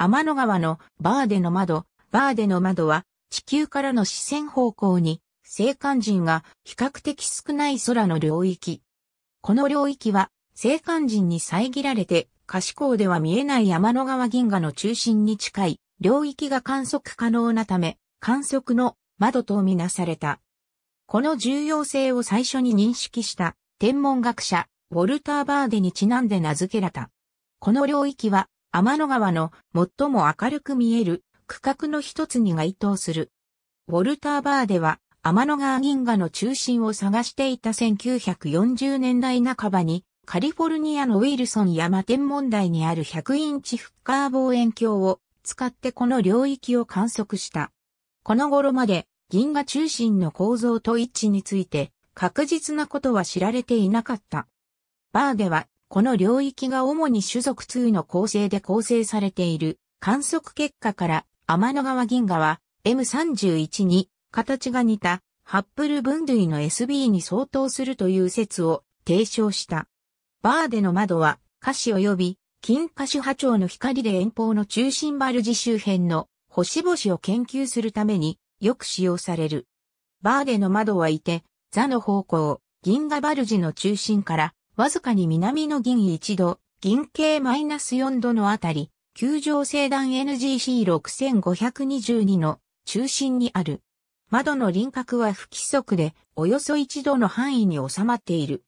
天の川のバーデの窓、バーデの窓は地球からの視線方向に星間人が比較的少ない空の領域。この領域は星間人に遮られて可視光では見えない天の川銀河の中心に近い領域が観測可能なため観測の窓とみなされた。この重要性を最初に認識した天文学者ウォルター・バーデにちなんで名付けられた。この領域は天の川の最も明るく見える区画の一つに該当する。ウォルターバーでは天の川銀河の中心を探していた1940年代半ばにカリフォルニアのウィルソン山天文台にある100インチフッカー望遠鏡を使ってこの領域を観測した。この頃まで銀河中心の構造と位置について確実なことは知られていなかった。バーではこの領域が主に種族2の構成で構成されている観測結果から天の川銀河は M31 に形が似たハッブル分類の SB に相当するという説を提唱した。バーデの窓は歌詞及び金歌種波長の光で遠方の中心バルジ周辺の星々を研究するためによく使用される。バーデの窓はいて、座の方向、銀河バルジの中心からわずかに南の銀一度、銀径四度のあたり、球状星団 NGC6522 の中心にある。窓の輪郭は不規則で、およそ一度の範囲に収まっている。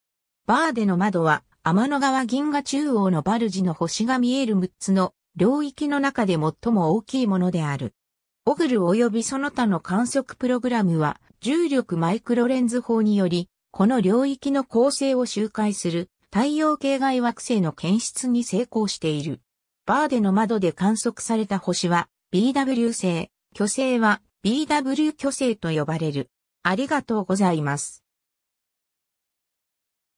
バーでの窓は、天の川銀河中央のバルジの星が見える6つの領域の中で最も大きいものである。オグル及びその他の観測プログラムは、重力マイクロレンズ法により、この領域の構成を周回する太陽系外惑星の検出に成功している。バーデの窓で観測された星は BW 星、巨星は BW 巨星と呼ばれる。ありがとうございます。